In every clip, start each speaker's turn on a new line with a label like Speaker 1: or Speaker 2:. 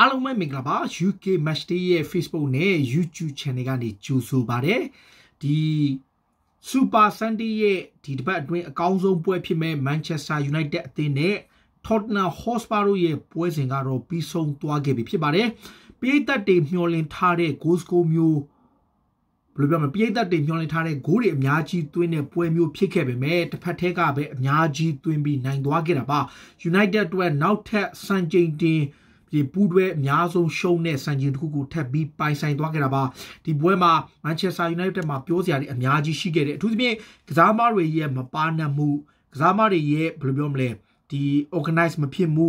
Speaker 1: အားလုံးပဲမင်္ဂလာပါ UK Match Day ရဲ့ Facebook နဲ့ YouTube Channel ကနေကြိုဆိုပါတယ်ဒီ Super Sunday ရဲ့ဒီတစ်ပတ်အတွင်းအကောင်းဆုံးပွဲဖြစ်မဲ့ Manchester United အသင်းနဲ့ Tottenham Hotspur တို့ရဲ့ပွဲစဉ်ကတော့ပြီးဆုံးသွားခဲ့ပြီဖြစ်ပါတယ်ပြည်သက်တွေမျှော်လင့်ထားတဲ့ goal score မျိုးဘယ်လိုပြောမလဲပြည်သက်တွေမျှော်လင့်ထားတဲ့ goal တွေအများကြီးသွင်းတဲ့ပွဲမျိုးဖြစ်ခဲ့ပေမဲ့တစ်ဖက်ထဲကပဲအများကြီးသွင်းပြီးနိုင်သွားခဲ့တာပါ United အတွက်နောက်ထပ်စံချိန်တင်ပြီးပူးတွဲအများဆုံးရှုံးတဲ့စံချိန်တစ်ခုကိုထပ်ပြီးပိုင်ဆိုင်သွားခဲ့တာပါဒီပွဲမှာ Manchester United မှာပြောစရာတွေအများကြီးရှိခဲ့တယ်အထူးသဖြင့်ကစားမတွေရဲ့မပါနမှုကစားမတွေရဲ့ဘယ်လိုပြောမလဲဒီ organize မဖြစ်မှု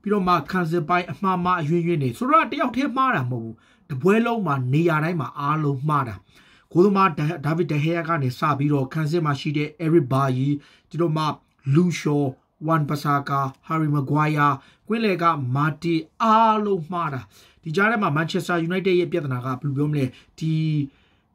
Speaker 1: ပြီးတော့မှခံစစ်ပိုင်းအမှားမှားအယွင်းယွင်းနေဆိုတော့တယောက်တည်းမှားတာမဟုတ်ဘူးတပွဲလုံးမှာနေရာတိုင်းမှာအားလုံးမှားတာကိုသမားဒါဗစ်ဒဟဲယာကနေစပြီးတော့ခံစစ်မှာရှိတဲ့ Eric Bailly ဒီတော့မှ Lucio ဝမ်ပစာကာဟာရီမဂွိုင်ယာကွင်းလေကမာတီအားလုံးမှားတာဒီကြားထဲမှာမန်ချက်စတာယူနိုက်တက်ရဲ့ပြဿနာကဘယ်လိုပြောမလဲဒီ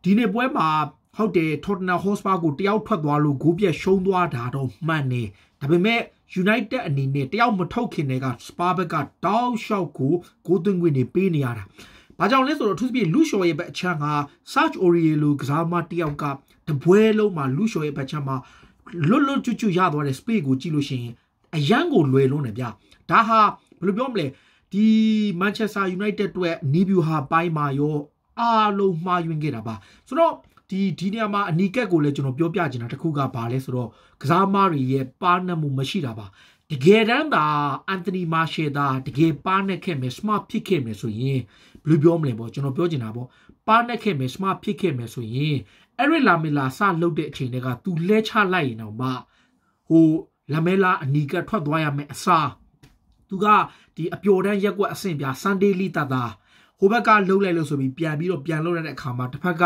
Speaker 1: ဒီနေ့ပွဲမှာဟုတ်တယ်ထော်တနာဟော့စပါကိုတယောက်ထွက်သွားလို့ဂိုးပြက်ရှုံးသွားတာတော့မှန်နေဒါပေမဲ့ United အနေနဲ့တယောက်မထုတ်ခင်တည်းက Spa ဘက်ကတောက်လျှောက်ကိုဂိုးသွင်းခွင့်နေပေးနေရတာ။ဘာကြောင့်လဲဆိုတော့အထူးသဖြင့်လူရှော်ရဲ့ဘက်အချမ်းက Search Oriel လိုကစားမတယောက်ကတပွဲလုံးမှာလူရှော်ရဲ့ဘက်ချမ်းမှာလွတ်လွတ်ကျွတ်ကျွတ်ရသွားတဲ့ space ကိုကြည့်လို့ရှိရင်အရန်ကိုလွယ်လွန်းတယ်ဗျဒါဟာဘယ်လိုပြောမလဲဒီ Manchester United အတွက် Nibiu ဟာပိုင်းမှာရောအားလုံးမှားယွင်းခဲ့တာပါဆိုတော့ဒီဒီနေရာမှာအနီကက်ကိုလည်းကျွန်တော်ပြောပြချင်တာတစ်ခုကဘာလဲဆိုတော့ကစားမားတွေရဲ့ပါနတ်မှုမရှိတာပါတကယ်တမ်းသာအန်တနီမာရှယ်သာတကယ်ပါနတ်ခဲ့မယ်စမဖြစ်ခဲ့မယ်ဆိုရင်ဘယ်လိုပြောမလဲပေါ့ကျွန်တော်ပြောချင်တာပေါ့ပါနတ်ခဲ့မယ်စမဖြစ်ခဲ့မယ်ဆိုရင်အဲရစ်လာမီလာစလုတ်တဲ့အချိန်တည်းကသူလဲချလိုက်ရင်တော့မဟိုလမဲလာအနီကထွက်သွားရမယ်အစားသူကဒီအပျော်တန်းရက်ွက်အဆင့်ပြဆန်ဒေးလီတတာဟိုဘက်ကလှုပ်လိုက်လို့ဆိုပြီးပြန်ပြီးတော့ပြန်လှုပ်ရတဲ့အခါမှာတစ်ဖက်က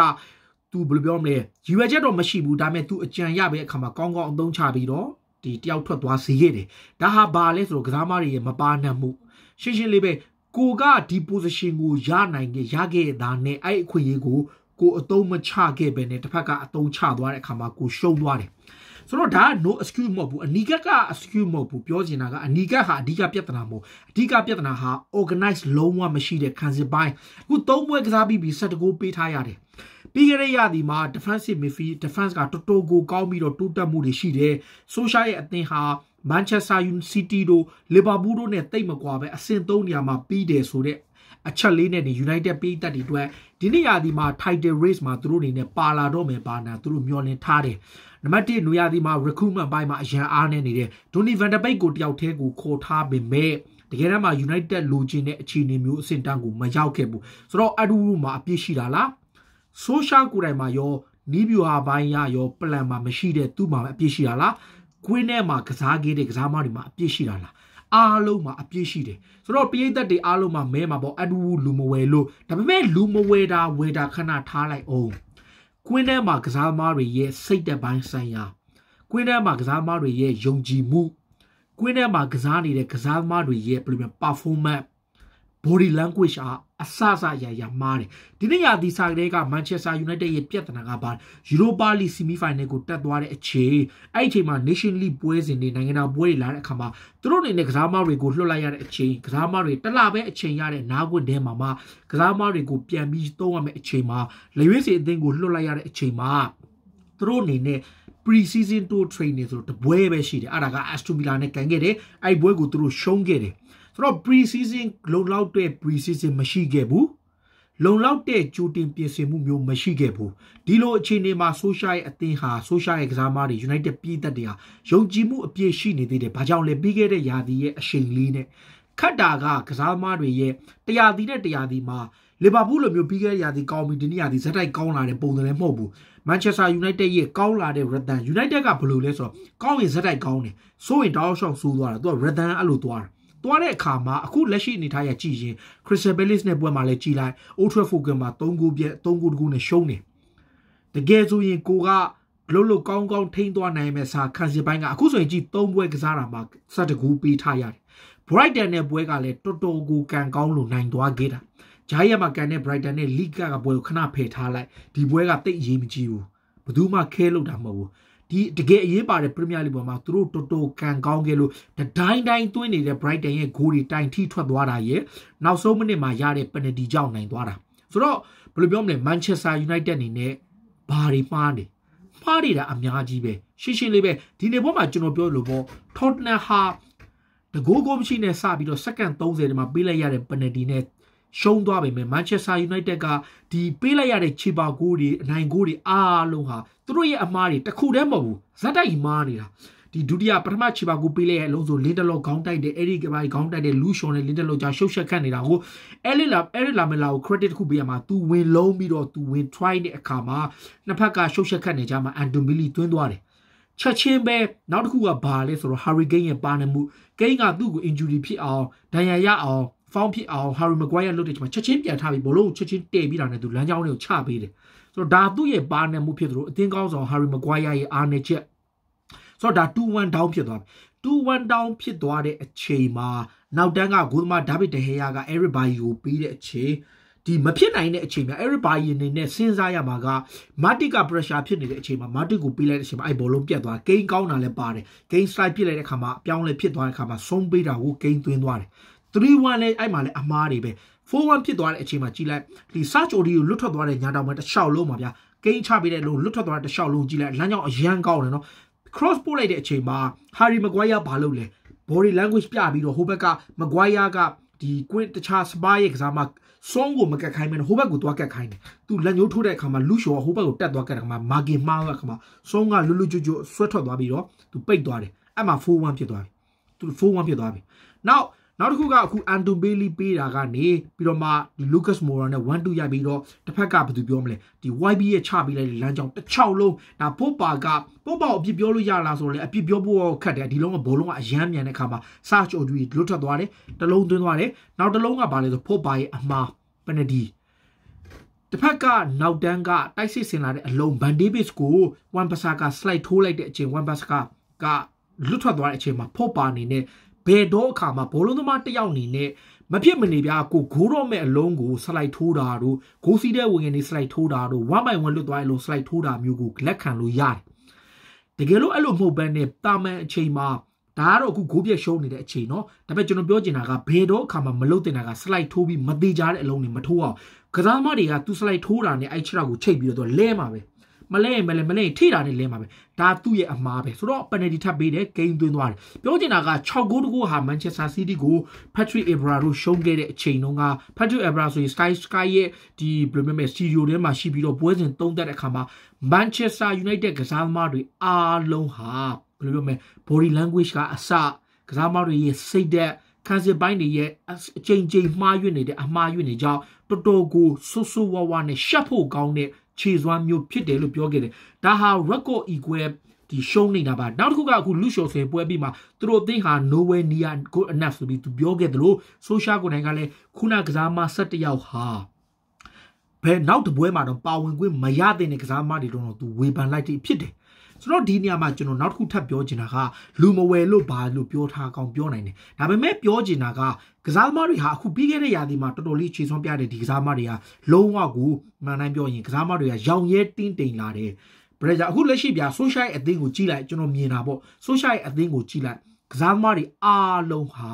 Speaker 1: သူဘယ်လိုပြောမလဲရွေချက်တော့မရှိဘူးဒါပေမဲ့သူအကြံရပဲအခါမှာကောင်းကောင်းအသုံးချပြီးတော့ဒီတယောက်ထွက်သွားစေခဲ့တယ်ဒါဟာဘာလဲဆိုတော့ကစားမတွေရဲ့မပါနိုင်မှုရှင်းရှင်းလေးပဲကိုကဒီ position ကိုရနိုင်ခဲ့ရခဲ့တာနဲ့အဲ့အခွင့်အရေးကိုကိုအသုံးမချခဲ့ပဲနဲ့တစ်ဖက်ကအသုံးချသွားတဲ့အခါမှာကိုရှုံးသွားတယ်ဆိုတော့ဒါက no excuse မဟုတ်ဘူးအနီကက်ကအ excuse မဟုတ်ဘူးပြောချင်တာကအနီကက်ဟာအဓိကပြဿနာမဟုတ်အဓိကပြဿနာဟာ organize လုံးဝမရှိတဲ့ခံစစ်ပိုင်းအခု၃ပွဲကစားပြီးပြီး၁၁ဂိုးပေးထားရတယ်ပြီးခဲ့တဲ့ရာသီမှာ defensive midfield defense ကတော်တော်ကိုကောင်းပြီးတော့တိုးတက်မှုတွေရှိတယ်ဆိုရှာရဲ့အသင်းဟာ Manchester City တို့ Liverpool တို့နဲ့တိတ်မကွာပဲအဆင့်၃နေရာမှာပြီးတယ်ဆိုတဲ့အချက်လေးနဲ့နေ United ပြည်သက်တွေအတွက်ဒီနေ့ရာသီမှာ title race မှာသူတို့အနေနဲ့ပါလာတော့မယ်ပါနာသူတို့မျှော်လင့်ထားတယ်နံပါတ်1နူရာသီမှာ recruitment ဘိုင်းမှာအရန်အားနေနေတဲ့ Donny van der Beek ကိုတယောက်တည်းကိုခေါ်ထားပေမဲ့တကယ်တမ်းမှာ United လိုချင်တဲ့အခြေအနေမျိုးအဆင့်တန်းကိုမရောက်ခဲ့ဘူးဆိုတော့အဒူရူမှာအပြည့်ရှိတာလား social ကိုယ်တိုင်မှာရောနီးဗျူဟာပိုင်းရရော plan မှာမရှိတဲ့သူ့မှာအပြည့်ရှိတာလားကွင်းထဲမှာကစားခဲ့တဲ့ကစားမတွေမှာအပြည့်ရှိတာလားအားလုံးမှာအပြည့်ရှိတယ်ဆိုတော့ပရိသတ်တွေအားလုံးမှာမဲမှာပေါ့အတူလူမဝယ်လို့ဒါပေမဲ့လူမဝယ်တာဝယ်တာခဏထားလိုက်အောင်ကွင်းထဲမှာကစားသမားတွေရဲ့စိတ်တပိုင်းဆိုင်ရာကွင်းထဲမှာကစားသမားတွေရဲ့ယုံကြည်မှုကွင်းထဲမှာကစားနေတဲ့ကစားသမားတွေရဲ့ဘယ်လိုမျိုး performance body language အားအဆအဆအရာရာမားတယ်ဒီနေ့ရာဒီစာကလေးက Manchester United ရဲ့ပြဿနာကပါ Europa League semi-final ကိုတက်သွားတဲ့အချိန်အဲ့ဒီအချိန်မှာ Nation League ပွဲစဉ်တွေနိုင်ငံတော်ပွဲတွေလာတဲ့အခါမှာသူတို့အနေနဲ့ကစားမတွေကိုလွှတ်လိုက်ရတဲ့အချိန်ကစားမတွေတစ်လပဲအချိန်ရတဲ့နားကွင်းထဲမှာမှကစားမတွေကိုပြန်ပြီးသုံးရမယ့်အချိန်မှာလေရွေးစီအသင်းကိုလွှတ်လိုက်ရတဲ့အချိန်မှာသူတို့အနေနဲ့ pre-season tour training ဆိုတော့တပွဲပဲရှိတယ်အဲ့ဒါက Aston Villa နဲ့ကန်ခဲ့တယ်အဲ့ဒီပွဲကိုသူတို့ရှုံးခဲ့တယ်ဆိုတော့ pre season လုံလောက်တဲ့ pre season မရှိခဲ့ဘူးလုံလောက်တဲ့ကြိုတင်ပြင်ဆင်မှုမျိုးမရှိခဲ့ဘူးဒီလိုအခြေအနေမှာ social ရဲ့အသင်းဟာ social ရဲ့ကစားသမားတွေ United ပြည်သက်တွေဟာယုံကြည်မှုအပြည့်ရှိနေသေးတယ်ဘာကြောင့်လဲပြီးခဲ့တဲ့ရာသီရဲ့အချိန်လေးနဲ့ခတ်တာက ကစားသမားတွေရဲ့တရာသီနဲ့တရာသီမှာလီဗာပူးလိုမျိုးပြီးခဲ့တဲ့ရာသီကောင်းပြီဒီနေ့ရာသီဇက်တိုက်ကောင်းလာတဲ့ပုံစံလည်းမဟုတ်ဘူးမန်ချက်စတာယူနိုက်တက်ရဲ့ကောင်းလာတဲ့ရတန်ယူနိုက်တက်ကဘယ်လိုလဲဆိုတော့ကောင်းရင်ဇက်တိုက်ကောင်းတယ်ဆိုရင်တောက်ရှောက်ဆိုးသွားတာသူကရတန်အဲ့လိုသွားတာသွားတဲ့အခါမှာအခုလက်ရှိအနေထားရကြည့်ရင် Crystal Palace နဲ့ပွဲမှာလည်းကြည်လိုက် Old Trafford မှာ3ဂိုးပြက်3ဂိုးတကူနဲ့ရှုံးတယ်တကယ်ဆိုရင်ကိုကလုံးလုံးကောင်းကောင်းထိန်းသွားနိုင်မယ်စာခံစစ်ပိုင်းကအခုဆိုရင်ကြည့်3ပွဲကစားတာမှာ7ဂိုးပေးထားရတယ် Brighton နဲ့ပွဲကလည်းတော်တော်ကိုကန်ကောင်းလို့နိုင်သွားခဲ့တာဂျာယက်မှာကန်တဲ့ Brighton နဲ့ League ကပွဲကိုခဏဖယ်ထားလိုက်ဒီပွဲကတိတ်အရေးမကြီးဘူးဘယ်သူမှခဲလို့တာမဟုတ်ဘူးဒီတကယ်အရေးပါတဲ့ Premier League ပေါ်မှာသူတို့တော်တော်ကန်ကောင်းခဲ့လို့တတိုင်းတိုင်းသွင်းနေတဲ့ Brighton ရဲ့ဂိုးတွေတိုင်ထိထွက်သွားတာရဲ့နောက်ဆုံးမိနစ်မှာရတဲ့ penalty ကြောင့်နိုင်သွားတာဆိုတော့ဘယ်လိုပြောမလဲ Manchester United အနေနဲ့ဘာတွေမှားနေမှားနေတာအများကြီးပဲရှင်းရှင်းလေးပဲဒီနေ့ဘောမှာကျွန်တော်ပြောလို့ပေါ့ Tottenham ဟာတကူကိုမရှိနဲ့စပြီးတော့စက္ကန့်30တည်းမှာပေးလိုက်ရတဲ့ penalty နဲ့ရှုံးသွားပေမဲ့ Manchester United ကဒီပေးလိုက်ရတဲ့ချေပါဂိုးတွေအနိုင်ဂိုးတွေအားလုံးဟာသူတို့ရဲ့အမားတွေတစ်ခုတည်းမဟုတ်ဘူးဇက်တိုက်မားနေတာဒီဒုတိယပထမချီပါကိုပေးလိုက်ရအလုံးစုံလင်းတလော့ခေါင်းတိုက်တယ်အဲဒီကဘာခေါင်းတိုက်တယ်လူရှော်နဲ့လင်းတလော့ကြာရှုပ်ရှက်ခတ်နေတာကိုအဲလီလာအဲလီလာမလာကို credit တစ်ခုပေးရမှာ तू ဝင်လုံးပြီးတော့ तू ဝင် try တဲ့အခါမှာနှစ်ဖက်ကရှုပ်ရှက်ခတ်နေကြမှာအန်ဒိုမီလီတွင်းသွားတယ်ချက်ချင်းပဲနောက်တစ်ခုကဘာလဲဆိုတော့ Hurricane ရဲ့ပါနေမှုဂိမ်းကသူ့ကို injury ဖြစ်အောင်ဒဏ်ရာရအောင်ဖောင်းဖြစ်အောင်ဟာရီမဂွိုင်းရလုပ်တဲ့ချိန်မှာချက်ချင်းပြန်ထားပြီးဘလုံးကိုချက်ချင်းတည့်ပြီးတာနဲ့သူလမ်းကြောင်းတွေကိုချပေးတယ်ဆိုတော့ဒါသူ့ရဲ့ပါနယ်မှုဖြစ်သလိုအသင်းကောင်းဆောင်ဟာရီမဂွိုင်းရရဲ့အားနယ်ချက်ဆိုတော့ဒါ2-1 down ဖြစ်သွားပြီ2-1 down ဖြစ်သွားတဲ့အချိန်မှာ နောက်တန်းကဂိုးသမားဒါဗစ်ဒဟေယာကအဲရစ်ဘာယီကိုပေးတဲ့အချိန်ဒီမဖြစ်နိုင်တဲ့အချိန်မှာအဲရစ်ဘာယီအနေနဲ့စဉ်းစားရမှာကမာတစ်ကပရက်ရှာဖြစ်နေတဲ့အချိန်မှာမာတစ်ကိုပေးလိုက်တဲ့အချိန်မှာအဲဘောလုံးပြတ်သွားဂိမ်းကောင်းတာလည်းပါတယ်ဂိမ်းစလိုက်ပြစ်လိုက်တဲ့ခါမှာအပြောင်းလဲဖြစ်သွားတဲ့ခါမှာဆုံးပေးတာကိုဂိမ်းသွင်းသွားတယ်3-1နဲ့အဲ့မှာလည်းအမားတွေပဲ4-1ဖြစ်သွားတဲ့အချိန်မှာကြည်လိုက်ဒီစာချိုဒီကိုလွတ်ထွက်သွားတဲ့ညာတောင်မှာတစ်လျှောက်လုံးပါဗျာကိန်းချပေးတဲ့လို့လွတ်ထွက်သွားတဲ့တစ်လျှောက်လုံးကြည်လိုက်လမ်းကြောင်းအရန်ကောင်းတယ်နော် cross ပို့လိုက်တဲ့အချိန်မှာ Harry Maguire ဘာလုပ်လဲ body language ပြပြီးတော့ဟိုဘက်က Maguire ကဒီကွင်းတခြား spy ရဲ့ကစားမှာဆုံးကိုမကတ်ခိုင်းမနဲ့ဟိုဘက်ကိုသွားကတ်ခိုင်းတယ်။သူလက်ညှိုးထိုးတဲ့အခါမှာလူရှော်ဟိုဘက်ကိုတက်သွားကတ်တဲ့အခါမှာမာကင်မှားတဲ့အခါမှာဆုံးကလွတ်လွတ်ကျွတ်ကျွတ်ဆွဲထွက်သွားပြီးတော့သူပိတ်သွားတယ်။အဲ့မှာ4-1ဖြစ်သွားပြီ။သူ4-1ဖြစ်သွားပြီ။နောက်နောက်တစ်ခုကအခုအန်တူဘေးလီပေးတာကနေပြီးတော့မှဒီလူးကတ်မိုရာနဲ့1 2ရိုက်ပြီးတော့တစ်ဖက်ကဘာသူပြောမလဲဒီ YB ရဲ့ချပေးလိုက်လမ်းကြောင်းတစ်ချောက်လုံးဒါပို့ပါကပို့ပါကိုအပြစ်ပြောလို့ရလားဆိုတော့လေအပြစ်ပြောဖို့ရောခက်တယ်ဒီလုံးကဘောလုံးကအယမ်းမြန်တဲ့ခါမှာစာချော်တူကြီးလွတ်ထွက်သွားတယ်တစ်လုံးသွင်းသွားတယ်နောက်တစ်လုံးကဘာလဲဆိုပို့ပါရဲ့အမှားပနဒီတစ်ဖက်ကနောက်တန်းကတိုက်စစ်ဆင်လာတဲ့အလုံးဘန်ဒေးဘစ်ကိုဝမ်ပါဆာက slide ထိုးလိုက်တဲ့အချိန်ဝမ်ပါဆာကလွတ်ထွက်သွားတဲ့အချိန်မှာဖော့ပါအနေနဲ့ဘယ်တော့အခါမှဘောလုံးသမားတယောက်အနေနဲ့မဖြစ်မနေပြကိုဂိုးတော့မဲ့အလုံးကိုစလိုက်ထိုးတာတို့ဂိုးစီးတဲ့ဝင်ငယ်နေစလိုက်ထိုးတာတို့1 by 1လွတ်သွားရင်လုံးစလိုက်ထိုးတာမျိုးကိုလက်ခံလို့ရတယ်တကယ်လို့အဲ့လိုမဟုတ်ဘဲနဲ့တာမန်အချိန်မှာဒါကတော့အခုဂိုးပြက်ရှုံးနေတဲ့အချိန်နော်ဒါပေမဲ့ကျွန်တော်ပြောချင်တာကဘယ်တော့အခါမှမလုတ်တင်တာက slide ထိုးပြီးမသေးကြတဲ့အလုံးတွေမထိုးအောင်ကစားသမားတွေကသူ slide ထိုးတာနဲ့အဲ့ခြေထောက်ကိုချိန်ပြီးတော့လဲမှာပဲမလဲမလဲမလဲထိတာနဲ့လဲမှာပဲဒါသူ့ရဲ့အမှားပဲဆိုတော့ penalty ထပ်ပေးတယ်ဂိမ်းသွင်းသွားတယ်ပြောချင်တာက6ဂိုးတကူဟာ Manchester City ကို Patrick Evra တို့ရှုံးခဲ့တဲ့အချိန်တုန်းက Patrick Evra ဆိုရင် Sky Sky ရဲ့ဒီဘယ်လိုမျိုးလဲ studio ထဲမှာရှိပြီးတော့ပွဲစဉ်သုံးသက်တဲ့အခါမှာ Manchester United ကစားသမားတွေအားလုံးဟာဘယ်လိုပြောမလဲ body language ကအစကစားသမားတွေရဲ့စိတ်ဓာတ်ခံစစ်ပိုင်းတွေရဲ့အချိန်ချင်းမှားရွနေတဲ့အမှားရွနေကြောင်းတော်တော်ကိုဆူဆူဝါဝါနဲ့ရှက်ဖို့ကောင်းတဲ့ခြေစွမ်းမျိုးဖြစ်တယ်လို့ပြောခဲ့တယ်ဒါဟာ record equal ဒီရှုံးနေတာပါနောက်တစ်ခုကအခုလူရှော်ဆယ်ပွဲပြီးမှသူတို့အသင်းဟာ nowhere near good enough ဆိုပြီးသူပြောခဲ့တယ်လို့ social ကိုနိုင်ကလည်းခုနကစားမ17ယောက်ဟာဘယ်နောက်တပွဲမှာတော့ပါဝင်ခွင့်မရတဲ့ကစားမတွေတော့သူဝေဖန်လိုက်တိဖြစ်တယ်ဆိုတော့ဒီနေရာမှာကျွန်တော်နောက်တစ်ခုထပ်ပြောချင်တာကလူမဝယ်လို့ဘာလို့ပြောထားကောင် ပြောနိုင်တယ်ဒါပေမဲ့ပြောချင်တာကကစားသမားတွေဟာအခုပြီးခဲ့တဲ့ရာသီမှာတော်တော်လေးခြေစွမ်းပြတဲ့ဒီကစားသမားတွေဟာလုံးဝကိုမှန်တိုင်းပြောရင်ကစားသမားတွေကရောင်ရဲတင်းတိမ်လာတယ်ဘယ်ကြောင့်အခုလက်ရှိပြဆိုရှယ်အသင်းကိုကြည့်လိုက်ကျွန်တော်မြင်တာပေါ့ဆိုရှယ်အသင်းကိုကြည့်လိုက်ကစားသမားတွေအားလုံးဟာ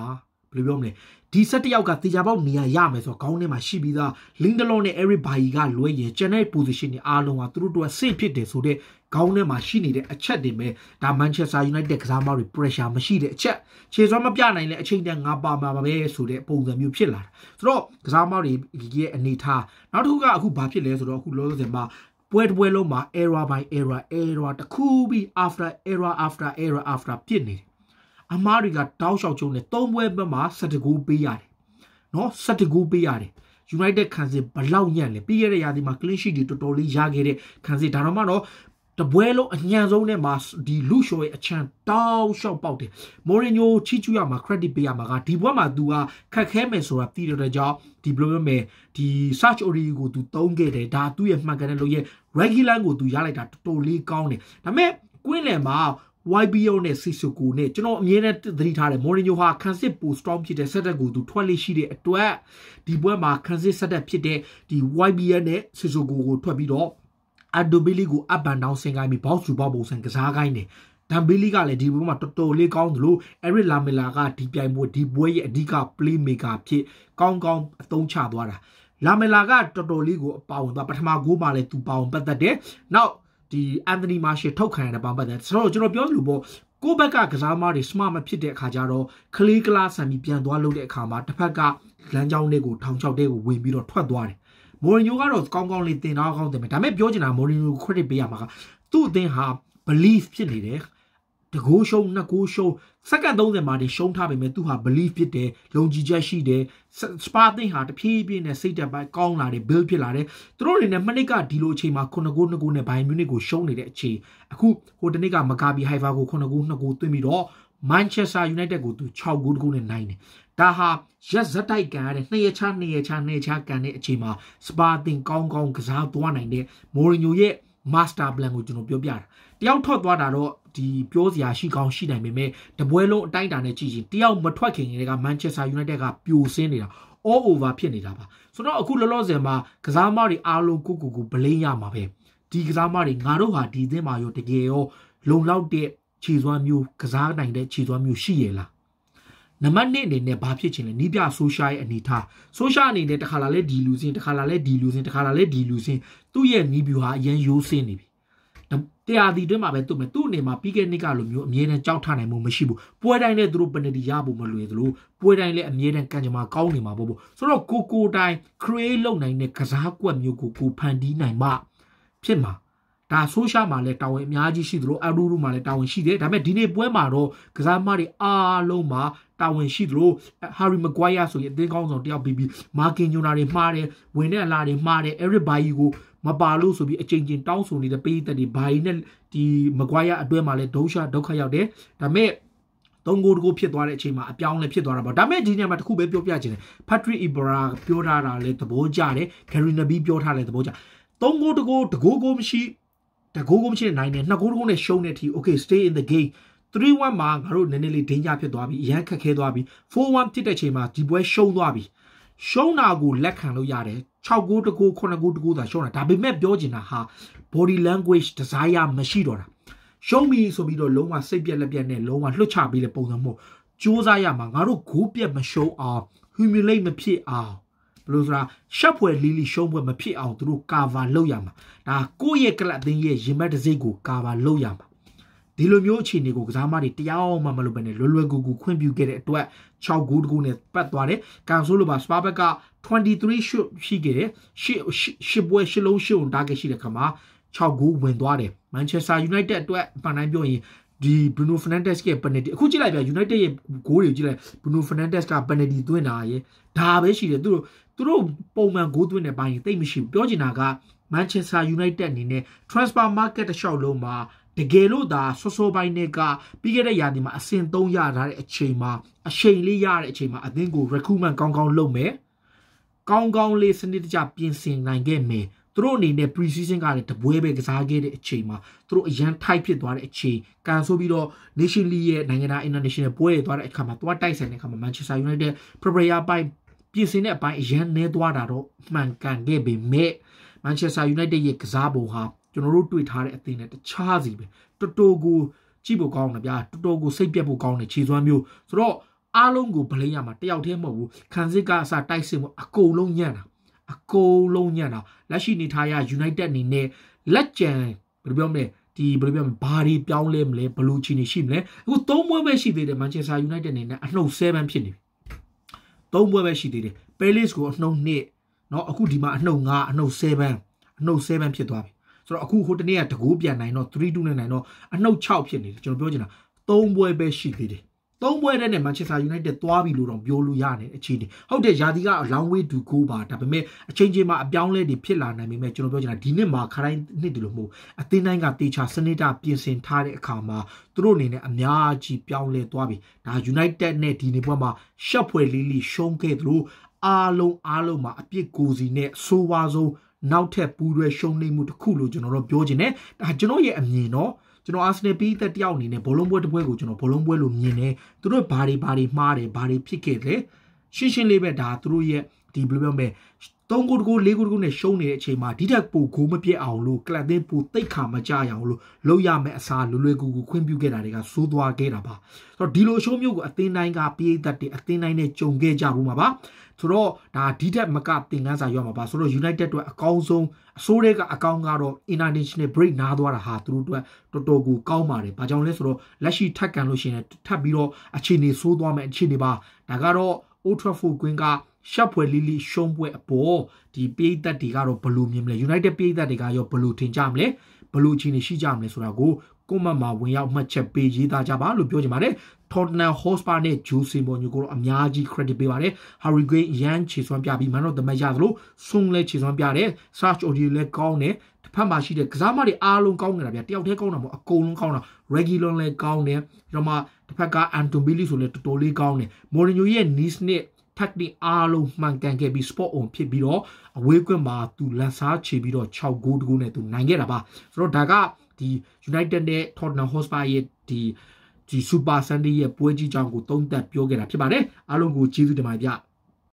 Speaker 1: ဘယ်လိုပြောမလဲဒီ၁၁ယောက်ကတေချာပေါက်နေရာရမယ်ဆိုတော့ခေါင်းထဲမှာရှိပြီးသား Lindelof နဲ့ Eric Bailly ကလွဲရင်ကျန်တဲ့ position တွေအားလုံးကသူတို့တို့ကစိတ်ဖြစ်တယ်ဆိုတော့ခေါင်းထဲမှာရှိနေတဲ့အချက်တွေပဲဒါ Manchester United ကစားသမားတွေ pressure မရှိတဲ့အချက်ခြေစွမ်းမပြနိုင်တဲ့အချိန်တန်ငါပါမှာပဲဆိုတဲ့ပုံစံမျိုးဖြစ်လာတာဆိုတော့ကစားသမားတွေရဲ့အနေထားနောက်တစ်ခုကအခုဘာဖြစ်လဲဆိုတော့အခုလောလောဆယ်မှာပွဲတစ်ပွဲလုံးမှာ error by error error တစ်ခုပြီး after error after error after ဖြစ်နေတယ်အမားတွေကတောက်လျှောက်ချုံနဲ့၃ပွဲဘက်မှာ၁၁ဂိုးပေးရတယ်နော်၁၁ဂိုးပေးရတယ် United ခံစစ်ဘလောက်ညံ့လဲပြီးရတဲ့ရာသီမှာ clean sheet တွေတော်တော်လေးရခဲ့တဲ့ခံစစ်ဒါတော့မှတော့တပွဲလုံးအညံဆုံးနဲ့မှာဒီလူရှော်ရဲ့အချမ်းတောက်လျှောက်ပေါက်တယ်မိုရင်ညိုချီကျူးရမှာ credit ပေးရမှာကဒီဘွဲမှာ तू ကခက်ခဲမယ်ဆိုတာသိတဲ့ကြောင့်ဒီဘလိုမျိုးမယ်ဒီ search order ကို तू တုံးခဲ့တယ်ဒါသူ့ရဲ့မှန်ကန်တဲ့လို့ရဲ့ regular ကို तू ရလိုက်တာတော်တော်လေးကောင်းတယ်ဒါပေမဲ့ကွင်းလယ်မှာ YBO နဲ့ Sissoko နဲ့ကျွန်တော်အမြဲတမ်းသတိထားတယ်မော်ရီညိုဟာခံစစ်ပို strong ဖြစ်တဲ့ဆက်တက်ကိုသူထွက်လေရှိတဲ့အတွက်ဒီပွဲမှာခံစစ်ဆက်တက်ဖြစ်တဲ့ဒီ YBO နဲ့ Sissoko ကိုထွက်ပြီးတော့အဒိုဘီလီကိုအပန်ဒေါင်းဆင်ကိုင်းပြီးဘောက်စုဘောက်ပုံစံကစားကိုင်းတယ်ဒမ်ဘီလီကလည်းဒီပွဲမှာတော်တော်လေးကောင်းသလိုအရစ်လာမီလာကဒီပြိုင်ပွဲဒီပွဲရဲ့အဓိက play maker ဖြစ်ကောင်းကောင်းအသုံးချသွားတာလာမီလာကတော်တော်လေးကိုအပါဝင်သွားပထမဂိုးမှာလည်းသူပါဝင်ပတ်သက်တယ်နောက်ဒီအန်သနီမာရှယ်ထုတ်ခံရတဲ့ပေါင်ပတ်တယ်ဆိုတော့ကျွန်တော်ပြောသလိုပေါ့ကိုဘက်ကကစားမတွေ smart မဖြစ်တဲ့အခါကျတော့ခလီကလာဆန်ပြီးပြန်သွားလို့တဲ့အခါမှာတစ်ဖက်ကလမ်းကြောင်းတွေကိုထောင်ချောက်တဲ့ကိုဝင်ပြီးတော့ထွက်သွားတယ်မော်ရီညိုကတော့ကောင်းကောင်းလေးတင်တော့ကောင်းတယ်ဒါပေမဲ့ပြောချင်တာမော်ရီညို credit ပေးရမှာကသူ့အသင်းဟာ belief ဖြစ်နေတယ်တကိုးရှုံးနှစ်ကိုးရှုံးစက္ကန့်30မှာတင်ရှုံးထားပေမဲ့သူဟာ belief ဖြစ်တယ်ယုံကြည်ချက်ရှိတယ်စပါသိန်းဟာတဖြည်းဖြည်းနဲ့စိတ်တက်ပိုင်းကောင်းလာတယ် build ဖြစ်လာတယ်သူတို့တွေနဲ့မနစ်ကဒီလိုအချိန်မှာ9ဂိုး2ဂိုးနဲ့ဘိုင်မြူနစ်ကိုရှုံးနေတဲ့အချိန်အခုဟိုတနေ့ကမကာဘီဟိုင်ဖာကို9ဂိုး2ဂိုးသွင်းပြီးတော့ Manchester United ကိုသူ6ဂိုးတကူနဲ့နိုင်တယ်။ဒါဟာရက်ဇက်တိုက်ကန်ရတဲ့နှစ်ရချနှစ်ရချနှစ်ရချကန်တဲ့အချိန်မှာစပါတင်ကောင်းကောင်းကစားသွားနိုင်တဲ့မိုရီညိုရဲ့ master plan ကိုကျွန်တော်ပြောပြတာ။တယောက်ထွက်သွားတာတော့ဒီပြောစရာရှိကောင်းရှိနိုင်ပေမဲ့တပွဲလုံးအတိုင်းအတာနဲ့ကြည့်ရင်တယောက်မထွက်ခင်တွေက Manchester United ကပြိုဆင်းနေတာ all over ဖြစ်နေတာပါဆိုတော့အခုလောလောဆယ်မှာကစားမတွေအားလုံးကိုကိုကိုဗလိမ့်ရမှာပဲဒီကစားမတွေငါတို့ဟာဒီသင်းမှာရောတကယ်ရောလုံလောက်တဲ့ခြေစွမ်းမျိုးကစားနိုင်တဲ့ခြေစွမ်းမျိုးရှိရလားနံပါတ်1အနေနဲ့ဘာဖြစ်ချင်လဲနီးပြဆိုရှာရဲ့အနေထားဆိုရှာအနေနဲ့တခါလာလဲဒီလူစင်တခါလာလဲဒီလူစင်တခါလာလဲဒီလူစင်သူ့ရဲ့နီးပြဟာအရင်ရိုးစင်းနေပြီတရားဒီတွင်းမှာပဲသူ့မယ်သူ့အနေမှာပြီးခဲ့နှစ်ကလိုမျိုးအမြဲတမ်းကြောက်ထနိုင်မှုမရှိဘူးပွဲတိုင်းလည်းသူတို့ပနတီရဖို့မလွယ်သလိုပွဲတိုင်းလည်းအမြဲတမ်းကံကြမ္မာကောင်းနေမှာပေါ့ပေါ့ဆိုတော့ကိုကိုတိုင်း create လုပ်နိုင်တဲ့ကစားကွက်မျိုးကိုကိုဖန်တီးနိုင်မှဖြစ်မှာဒါဆိုရှာမှာလည်းတာဝန်အများကြီးရှိသလိုအရူရူမှာလည်းတာဝန်ရှိတယ်ဒါပေမဲ့ဒီနေ့ပွဲမှာတော့ကစားမတွေအားလုံးမှာတာဝန်ရှိသလိုဟာရီမကွိုင်းယာဆိုရင်အသင်းကောင်းဆောင်တယောက်ပြီးပြီးမာကင်ညိုနာတွေမှားတယ်ဝင်တဲ့အလားတွေမှားတယ်အရစ်ဘိုင်ယီကိုမပါလို့ဆိုပြီးအချိန်ချင်းတောင်းဆိုနေတဲ့ပရိသတ်တွေဘာကြီးနဲ့ဒီမကွာရအတွဲမှာလဲဒုရှာဒုက္ခရောက်တယ်ဒါမဲ့သုံးကိုတကိုဖြစ်သွားတဲ့အချိန်မှာအပြောင်းလဲဖြစ်သွားတာပေါ့ဒါပေမဲ့ဒီနေရာမှာတခုပဲပြောပြချင်တယ် Patrick Ibra ပြောထားတာလဲသဘောကျတယ် Gary Neville ပြောထားလဲသဘောကျသုံးကိုတကိုတကိုကိုမရှိတကိုကိုမရှိတဲ့နိုင်တယ်နှစ်ကိုတကိုနဲ့ရှုံးတဲ့အထိ okay stay in the game 3-1မှာငါတို့နည်းနည်းလေးဒင်းကြဖြစ်သွားပြီအရန်ခက်ခဲသွားပြီ4-1ဖြစ်တဲ့အချိန်မှာဒီပွဲရှုံးသွားပြီရှုံးတာကိုလက်ခံလို့ရတယ်6 9 9 9 9 9သာရှုံးတာဒါပေမဲ့ပြောချင်တာဟာ body language desire မရှိတော့တာရှုံးပြီဆိုပြီးတော့လုံးဝစိတ်ပြက်လက်ပြက်နဲ့လုံးဝလွတ်ချပြီးလဲပုံစံမဟုတ်စူးစမ်းရမှာငါတို့ဂိုးပြက်မရှုံးအောင် humiliate မဖြစ်အောင်ဘယ်လိုဆိုတာရှက်ဖွယ်လီလီရှုံးဖွယ်မဖြစ်အောင်သူတို့ cover လုပ်ရမှာဒါကိုယ့်ရဲ့ကလပ်အသင်းရဲ့ရင်ဘတ်တစ်စိတ်ကို cover လုပ်ရမှာဒီလိုမျိုးအခြေအနေကိုကစားမတွေတရားအောင်မှမလုပ်ဘဲနဲ့လွယ်လွယ်ကူကူခွင့်ပြုခဲ့တဲ့အတွက်6ဂိုးတကူနဲ့ပတ်သွားတယ်ကန်ဆိုလိုပါစပါဘက်က23 shot ရှိခဲ့တယ်ရှစ်ရှစ်ပွဲရှစ်လုံးရှစ်ုံတားခဲ့ရှိတဲ့ခါမှာ6ဂိုးဝင်သွားတယ်မန်ချက်စတာယူနိုက်တက်အတွက်ပန်တိုင်းပြောရင်ဒီ Bruno Fernandes ရဲ့ penalty အခုကြည့်လိုက်ပြန် United ရဲ့ goal တွေကိုကြည့်လိုက် Bruno Fernandes က penalty သွင်းတာရယ်ဒါပဲရှိတယ်သူတို့သူတို့ပုံမှန် goal သွင်းတဲ့ပိုင်းတိတ်မရှိဘူးပြောချင်တာက Manchester United အနေနဲ့ transfer market တစ်လျှောက်လုံးမှာတကယ်လို့ဒါစောစောပိုင်းနဲ့ကပြီးခဲ့တဲ့ရာသီမှာအဆင့်3ရထားတဲ့အချိန်မှာအချိန်လေးရတဲ့အချိန်မှာအသင်းကို recruitment ကောင်းကောင်းလုပ်မယ်ကောင်းကောင်းလေးစနစ်တကျပြင်ဆင်နိုင်ခဲ့မယ်သူတို့အနေနဲ့ pre season ကလည်းတပွဲပဲကစားခဲ့တဲ့အချိန်မှာသူတို့အရန် tight ဖြစ်သွားတဲ့အချိန်ကန်ဆိုပြီးတော့ Nation League ရဲ့နိုင်ငံသား International ပွဲတွေသွားတဲ့အခါမှာသွားတိုက်ဆိုင်တဲ့အခါမှာ Manchester United Premier ပိုင်းပြင်ဆင်တဲ့အပိုင်းအရန်နှဲသွားတာတော့မှန်ကန်ခဲ့ပေမဲ့ Manchester United ရဲ့ကစားပုံဟာကျွန်တော်တို့တွေ့ထားတဲ့အသင်းနဲ့တခြားစီပဲတော်တော်ကိုကြည့်ဖို့ကောင်းတယ်ဗျာတော်တော်ကိုစိတ်ပြက်ဖို့ကောင်းတယ်ခြေစွမ်းမျိုးဆိုတော့အားလုံးကိုဗလိန်ရမှာတယောက်တည်းမဟုတ်ဘူးခံစစ်ကအစတိုက်စစ်မှုအကုန်လုံးညံ့တာအကုန်လုံးညံ့တာလက်ရှိနေထားရ United အနေနဲ့လက်ကျန်ဘယ်လိုပြောမလဲဒီဘယ်လိုပြောမလဲဘာတွေပြောင်းလဲမလဲဘလူးချီနေရှိမလဲအခု၃ပွဲပဲရှိသေးတယ် Manchester United အနေနဲ့အနှုတ်7ဖြစ်နေပြီ၃ပွဲပဲရှိသေးတယ် Palace ကိုအနှုတ်2เนาะအခုဒီမှာအနှုတ်9အနှုတ်7အနှုတ်7ဖြစ်သွားပြီဆိုတော့အခုဟိုတနေ့ကတကူပြန်နိုင်တော့3-2နဲ့နိုင်တော့အနှုတ်6ဖြစ်နေတယ်ကျွန်တော်ပြောချင်တာ3ပွဲပဲရှိသေးတယ်သုံးပွဲတည်းနဲ့ Manchester United သွားပြီလို့တော့ပြောလို့ရတယ်အခြေအနေဟုတ်တယ်ယာဒီကအလောင်းဝေးဒူကိုပါဒါပေမဲ့အချိန်ချင်းမှာ အပြောင်းလဲတွေဖြစ်လာနိုင်ပေမဲ့ကျွန်တော်ပြောချင်တာဒီနှစ်မှာခရိုင်းနှစ်တူလို့မဟုတ်အသင်းတိုင်းကတေချာစနစ်တာပြင်ဆင်ထားတဲ့အခါမှာသူတို့အနေနဲ့အများကြီးပြောင်းလဲသွားပြီဒါ United နဲ့ဒီနေ့ပွဲမှာရှက်ဖွယ်လေးလေးရှုံးခဲ့သူတို့အားလုံးအားလုံးမှာအပြစ်ကိုစီနဲ့ဆိုးဝါးဆုံးနောက်ထပ်ပူးတွဲရှုံးနိမ့်မှုတစ်ခုလို့ကျွန်တော်တို့ပြောချင်တယ်ဒါကျွန်တော်ရဲ့အမြင်တော့ကျွန်တော်အာဆင်နယ်ပြီးသက်တယောက်အနေနဲ့ဘောလုံးပွဲတစ်ပွဲကိုကျွန်တော်ဘောလုံးပွဲလို့မြင်တယ်သူတို့ဘာတွေဘာတွေမှားတယ်ဘာတွေဖြစ်ခဲ့တယ်ရှင်းရှင်းလေးပဲဒါသူတို့ရဲ့ဒီဘယ်လိုပြောမလဲ3ဂိုးတကူ4ဂိုးတကူနဲ့ရှုံးနေတဲ့အချိန်မှာဒီထက်ပိုဂိုးမပြတ်အောင်လို့ကလပ်သင်းပိုတိတ်ခါမကြရအောင်လို့လုပ်ရမယ့်အစားလွယ်လွယ်ကူကူခွင့်ပြုခဲ့တာတွေကစိုးသွားခဲ့တာပါဆိုတော့ဒီလိုရှုံးမျိုးကိုအသင်းတိုင်းကပြည်သက်တဲ့အသင်းတိုင်းနဲ့ကြုံခဲ့ကြဘူးမှာပါဆိုတော့ဒါဒီထက်မကသင်ခန်းစာရမှာပါဆိုတော့ United အတွက်အကောင်းဆုံးအစိုးရကအကောင်းကတော့ International Break နားသွားတာဟာသူတို့အတွက်တော်တော်ကိုကောင်းပါတယ်။ဘာကြောင့်လဲဆိုတော့လက်ရှိထပ်ကန်လို့ရှိရင်ထပ်ပြီးတော့အခြေအနေဆိုးသွားမယ်အခြေအနေပါ။ဒါကတော့ Old Trafford ကွင်းကရှော့ပွဲလီလီရှုံးပွဲအပေါ်ဒီပြည်သက်တွေကတော့ဘယ်လိုမြင်မလဲ United ပြည်သက်တွေကရောဘယ်လိုထင်ကြမလဲဘယ်လိုအခြေအနေရှိကြမလဲဆိုတာကိုကွန်မန့်မှာဝင်ရောက်မှတ်ချက်ပေးရေးသားကြပါလို့ပြောချင်ပါတယ် Tottenham Hotspur နဲ့ Jose Mourinho ကိုတော့အများကြီး credit ပေးပါတယ် Harry Kane ရန်ခြေစွမ်းပြပြီးမန်တော့တမက်ရသလို Song လည်းခြေစွမ်းပြတယ် Serge Aurier လည်းကောင်းတယ်တစ်ဖက်မှာရှိတဲ့ကစားမတွေအားလုံးကောင်းနေတာဗျတယောက်တည်းကောင်းတာမဟုတ်အကုန်လုံးကောင်းတာ Reguilon လည်းကောင်းတယ်ပြီးတော့မှတစ်ဖက်က Antonelli ဆိုလည်းတော်တော်လေးကောင်းတယ် Mourinho ရဲ့ niche နဲ့တက်တစ်အားလုံးမှန်ကန်ခဲ့ပြီး spot on ဖြစ်ပြီးတော့အဝေးကွင်းမှာသူလန်စားချပြီးတော့6ဂိုးတကူနဲ့သူနိုင်ခဲ့တာပါဆိုတော့ဒါကဒီ United နဲ့ Tottenham Hotspur ရဲ့ဒီဒီ Super Sunday ရဲ့ပွဲကြီးကြောင့်ကိုသုံးသပ်ပြောခဲ့တာဖြစ်ပါတယ်အားလုံးကိုကျေးဇူးတင်ပါတယ်ဗျ